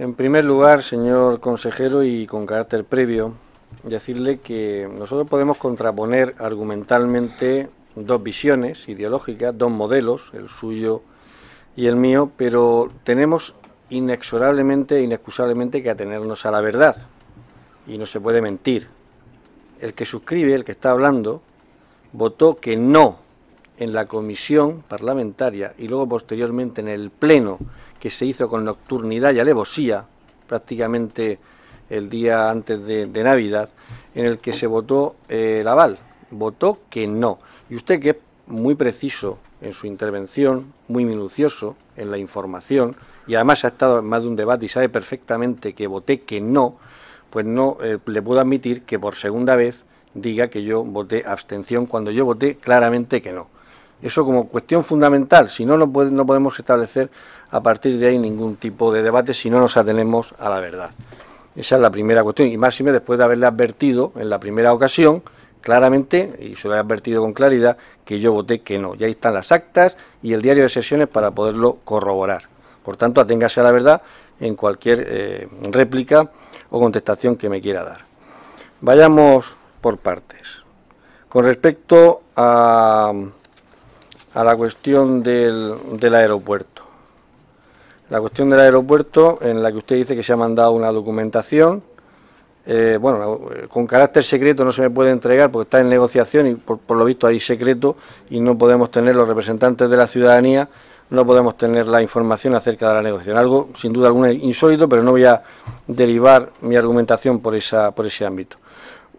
En primer lugar, señor consejero, y con carácter previo, decirle que nosotros podemos contraponer argumentalmente dos visiones ideológicas, dos modelos, el suyo y el mío, pero tenemos inexorablemente e inexcusablemente que atenernos a la verdad y no se puede mentir. El que suscribe, el que está hablando, votó que no en la comisión parlamentaria y luego posteriormente en el pleno que se hizo con nocturnidad y alevosía, prácticamente el día antes de, Navidad, en el que se votó eh, el aval. Votó que no. Y usted, que es muy preciso en su intervención, muy minucioso en la información, y además ha estado en más de un debate y sabe perfectamente que voté que no, pues no eh, le puedo admitir que por segunda vez diga que yo voté abstención cuando yo voté claramente que no. Eso como cuestión fundamental, si no, no, podemos establecer a partir de ahí ningún tipo de debate si no nos atenemos a la verdad. Esa es la primera cuestión, y máxime después de haberle advertido en la primera ocasión claramente, y se lo he advertido con claridad, que yo voté que no. Ya ahí están las actas y el diario de sesiones para poderlo corroborar. Por tanto, aténgase a la verdad en cualquier eh, réplica o contestación que me quiera dar. Vayamos por partes. Con respecto a a la cuestión del, aeropuerto. La cuestión del aeropuerto en la que usted dice que se ha mandado una documentación. Eh, bueno, eh, con carácter secreto no se me puede entregar porque está en negociación y por, lo visto hay secreto y no podemos tener los representantes de la ciudadanía no podemos tener la información acerca de la negociación. Algo, sin duda alguna, insólito, pero no voy a derivar mi argumentación por, esa, por ese ámbito.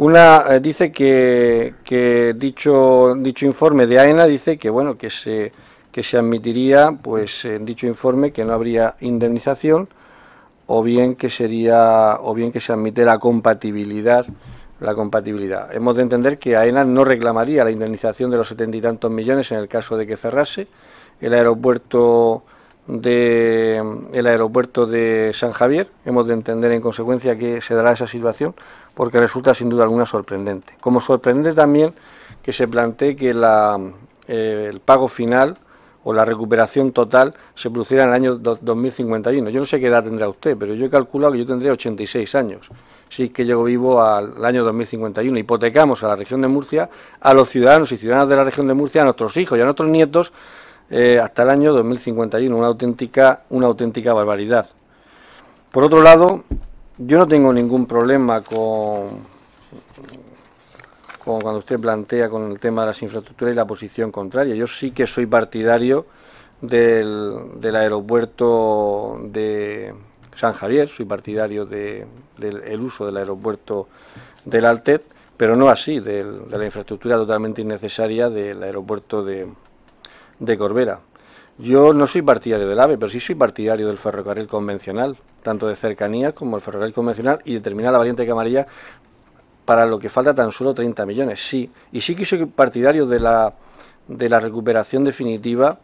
Una eh, dice que, que, dicho, dicho informe de AENA dice que bueno que se, que se admitiría pues en dicho informe que no habría indemnización o bien que sería o bien que se admite la compatibilidad la compatibilidad. Hemos de entender que AENA no reclamaría la indemnización de los setenta y tantos millones en el caso de que cerrase el aeropuerto del aeropuerto de San Javier. Hemos de entender en consecuencia que se dará esa situación porque resulta sin duda alguna sorprendente. Como sorprende también que se plantee que eh, el pago final o la recuperación total se produciera en el año 2051. Yo no sé qué edad tendrá usted, pero yo he calculado que yo tendría 86 años. Si es que llego vivo al año 2051, hipotecamos a la región de Murcia, a los ciudadanos y ciudadanas de la región de Murcia, a nuestros hijos y a nuestros nietos eh, hasta el año 2051, una auténtica, una auténtica barbaridad. Por otro lado, yo no tengo ningún problema con, cuando usted plantea con el tema de las infraestructuras y la posición contraria. Yo sí que soy partidario del, aeropuerto de San Javier, soy partidario de, del el uso del aeropuerto del Altet, pero no así, de la infraestructura totalmente innecesaria del aeropuerto de, de Corbera. Yo no soy partidario del AVE, pero sí soy partidario del ferrocarril convencional, tanto de cercanías como el ferrocarril convencional y de terminar la valiente Camarilla para lo que falta tan solo 30 millones, sí. Y sí que soy partidario de la, de la recuperación definitiva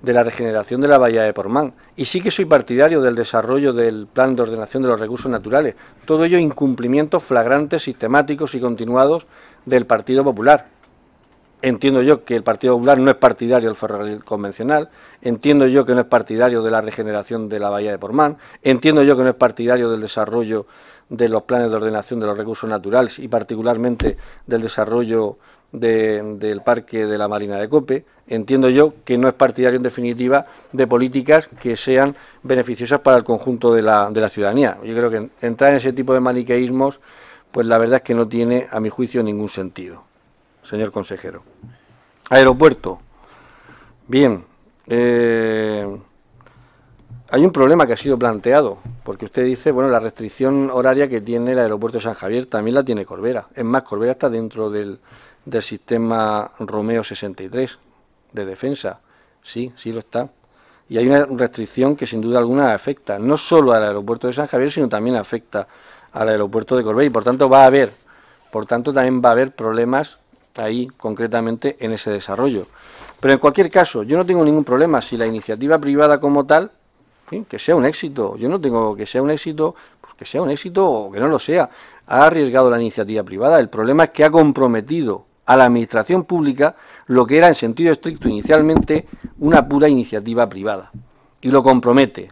de la regeneración de la bahía de Pormán. Y sí que soy partidario del desarrollo del plan de ordenación de los recursos naturales. Todo ello incumplimientos flagrantes, sistemáticos y continuados del Partido Popular. Entiendo yo que el Partido Popular no es partidario del ferrocarril convencional, entiendo yo que no es partidario de la regeneración de la bahía de Pormán. entiendo yo que no es partidario del desarrollo de los planes de ordenación de los recursos naturales y particularmente del desarrollo del parque de la Marina de Cope, entiendo yo que no es partidario en definitiva de políticas que sean beneficiosas para el conjunto de la, de la ciudadanía. Yo creo que entrar en ese tipo de maniqueísmos, pues la verdad es que no tiene, a mi juicio, ningún sentido señor consejero. Aeropuerto. Bien. Eh, hay un problema que ha sido planteado, porque usted dice, bueno, la restricción horaria que tiene el aeropuerto de San Javier también la tiene Corbera. Es más, Corbera está dentro del, del sistema Romeo 63 de defensa. Sí, sí lo está. Y hay una restricción que sin duda alguna afecta, no solo al aeropuerto de San Javier, sino también afecta al aeropuerto de Corbera. Y por tanto va a haber, por tanto también va a haber problemas ahí concretamente en ese desarrollo. Pero en cualquier caso, yo no tengo ningún problema si la iniciativa privada como tal, que sea un éxito, yo no tengo que sea un éxito, pues que sea un éxito o que no lo sea, ha arriesgado la iniciativa privada. El problema es que ha comprometido a la administración pública lo que era en sentido estricto inicialmente una pura iniciativa privada y lo compromete.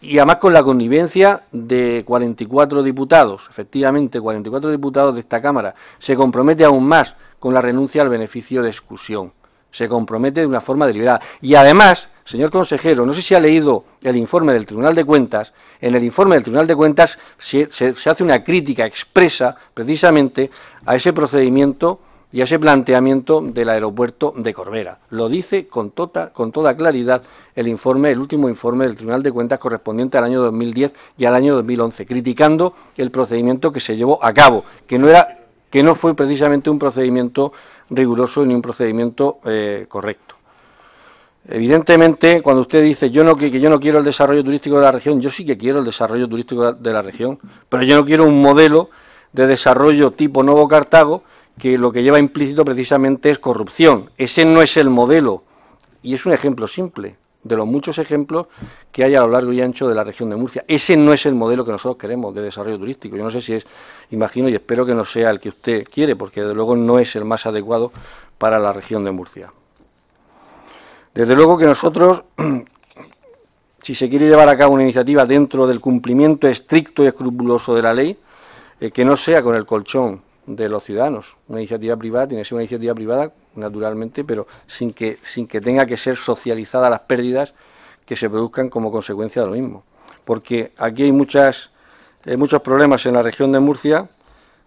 Y además con la connivencia de 44 diputados, efectivamente 44 diputados de esta Cámara, se compromete aún más con la renuncia al beneficio de exclusión. Se compromete de una forma deliberada. Y además, señor consejero, no sé si ha leído el informe del Tribunal de Cuentas. En el informe del Tribunal de Cuentas se, hace una crítica expresa precisamente a ese procedimiento y a ese planteamiento del aeropuerto de Corbera. Lo dice con, tota, con toda claridad el informe, el último informe del Tribunal de Cuentas correspondiente al año 2010 y al año 2011, criticando el procedimiento que se llevó a cabo, que no era que no fue precisamente un procedimiento riguroso ni un procedimiento eh, correcto. Evidentemente, cuando usted dice yo no, que, que yo no quiero el desarrollo turístico de la región, yo sí que quiero el desarrollo turístico de la región, pero yo no quiero un modelo de desarrollo tipo Nuevo Cartago que lo que lleva implícito precisamente es corrupción. Ese no es el modelo y es un ejemplo simple de los muchos ejemplos que hay a lo largo y ancho de la región de Murcia. Ese no es el modelo que nosotros queremos de desarrollo turístico. Yo no sé si es, imagino y espero que no sea el que usted quiere, porque desde luego no es el más adecuado para la región de Murcia. Desde luego que nosotros, si se quiere llevar a cabo una iniciativa dentro del cumplimiento estricto y escrupuloso de la ley, eh, que no sea con el colchón de los ciudadanos. Una iniciativa privada tiene que ser una iniciativa privada, naturalmente, pero sin que, sin que tenga que ser socializada las pérdidas que se produzcan como consecuencia de lo mismo. Porque aquí hay muchas, eh, muchos problemas en la región de Murcia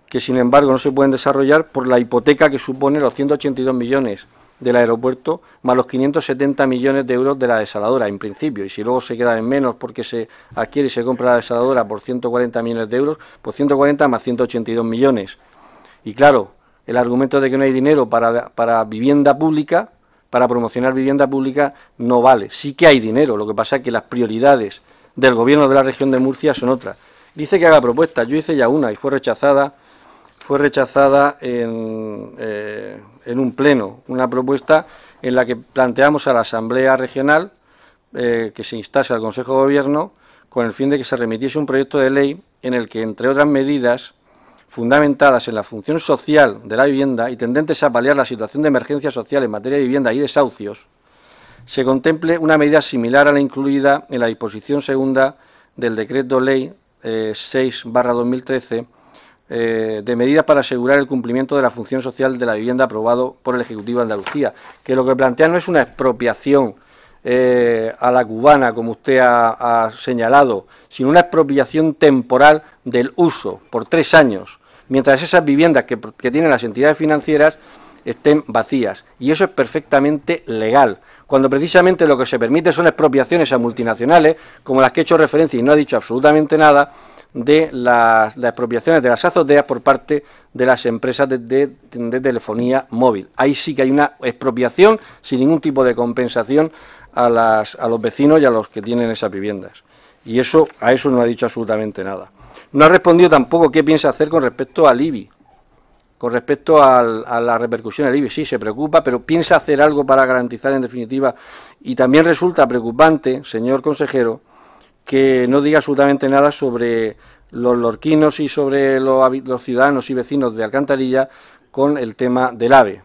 que, sin embargo, no se pueden desarrollar por la hipoteca que supone los 182 millones del aeropuerto más los 570 millones de euros de la desaladora, en principio. Y si luego se quedan en menos porque se adquiere y se compra la desaladora por 140 millones de euros, pues 140 más 182 millones. Y claro, el argumento de que no hay dinero para, vivienda pública, para promocionar vivienda pública, no vale. Sí que hay dinero, lo que pasa es que las prioridades del gobierno de la región de Murcia son otras. Dice que haga propuestas, yo hice ya una y fue rechazada, fue rechazada en, eh, en un pleno, una propuesta en la que planteamos a la Asamblea Regional eh, que se instase al Consejo de Gobierno con el fin de que se remitiese un proyecto de ley en el que, entre otras medidas, fundamentadas en la función social de la vivienda y tendentes a paliar la situación de emergencia social en materia de vivienda y desahucios, se contemple una medida similar a la incluida en la disposición segunda del Decreto Ley 6-2013 eh, eh, de medidas para asegurar el cumplimiento de la función social de la vivienda aprobado por el Ejecutivo de Andalucía, que lo que plantea no es una expropiación eh, a la cubana, como usted ha, señalado, sino una expropiación temporal del uso por tres años, mientras esas viviendas que, tienen las entidades financieras estén vacías. Y eso es perfectamente legal, cuando precisamente lo que se permite son expropiaciones a multinacionales, como las que he hecho referencia y no ha dicho absolutamente nada de las, expropiaciones de las azoteas por parte de las empresas de, telefonía móvil. Ahí sí que hay una expropiación sin ningún tipo de compensación a, a los vecinos y a los que tienen esas viviendas. Y eso a eso no ha dicho absolutamente nada. No ha respondido tampoco qué piensa hacer con respecto al IBI, con respecto a la repercusión del IBI. Sí, se preocupa, pero piensa hacer algo para garantizar en definitiva. Y también resulta preocupante, señor consejero, que no diga absolutamente nada sobre los lorquinos y sobre los ciudadanos y vecinos de Alcantarilla con el tema del AVE.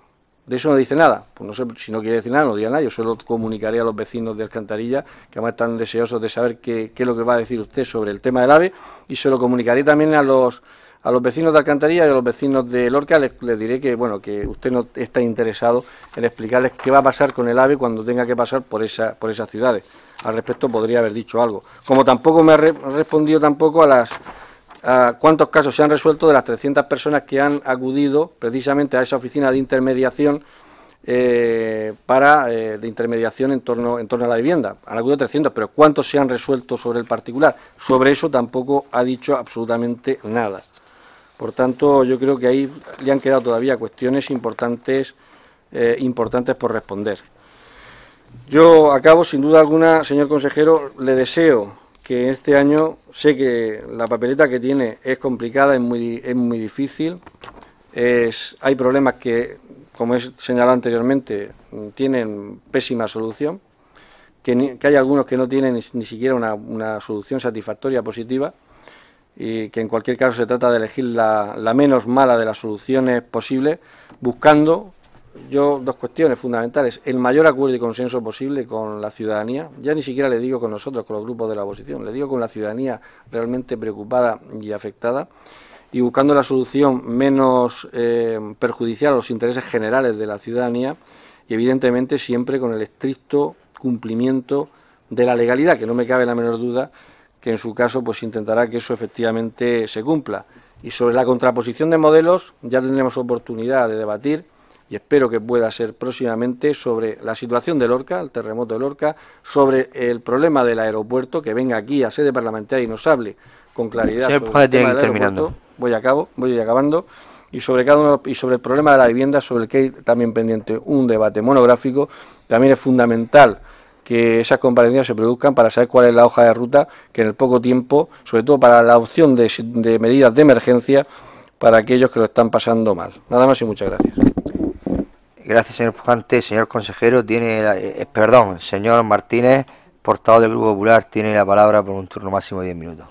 De eso no dice nada. Pues no sé, si no quiere decir nada, no diga nada. Yo solo comunicaré a los vecinos de Alcantarilla, que además están deseosos de saber qué, es lo que va a decir usted sobre el tema del ave, y se lo comunicaré también a los a los vecinos de Alcantarilla y a los vecinos de Lorca les, diré que bueno que usted no está interesado en explicarles qué va a pasar con el ave cuando tenga que pasar por esa, por esas ciudades. Al respecto podría haber dicho algo. Como tampoco me ha respondido tampoco a las Ah, cuántos casos se han resuelto de las 300 personas que han acudido precisamente a esa oficina de intermediación eh, para eh, intermediación en torno, a la vivienda. Han acudido 300, pero ¿cuántos se han resuelto sobre el particular? Sobre eso tampoco ha dicho absolutamente nada. Por tanto, yo creo que ahí le han quedado todavía cuestiones importantes, eh, importantes por responder. Yo acabo, sin duda alguna, señor consejero, le deseo que este año sé que la papeleta que tiene es complicada, es muy, es muy difícil. hay problemas que, como he señalado anteriormente, tienen pésima solución, que, hay algunos que no tienen ni, siquiera una, solución satisfactoria, positiva, y que en cualquier caso se trata de elegir la, la menos mala de las soluciones posibles, buscando yo dos cuestiones fundamentales. El mayor acuerdo y consenso posible con la ciudadanía. Ya ni siquiera le digo con nosotros, con los grupos de la oposición, le digo con la ciudadanía realmente preocupada y afectada y buscando la solución menos eh, perjudicial a los intereses generales de la ciudadanía y evidentemente siempre con el estricto cumplimiento de la legalidad, que no me cabe la menor duda que en su caso pues intentará que eso efectivamente se cumpla. Y sobre la contraposición de modelos ya tendremos oportunidad de debatir y espero que pueda ser próximamente sobre la situación de Lorca, el terremoto de Lorca, sobre el problema del aeropuerto, que venga aquí a sede parlamentaria y nos hable con claridad. sobre el tema del Voy a cabo, voy acabando. Y sobre, y sobre el problema de la vivienda, sobre el que hay también pendiente un debate monográfico, también es fundamental que esas comparecencias se produzcan para saber cuál es la hoja de ruta que en el poco tiempo, sobre todo para la opción de medidas de emergencia para aquellos que lo están pasando mal. Nada más y muchas gracias. Gracias, señor Pujante. Señor consejero, tiene. Eh, eh, perdón, señor Martínez, portavoz del Grupo Popular, tiene la palabra por un turno máximo de 10 minutos.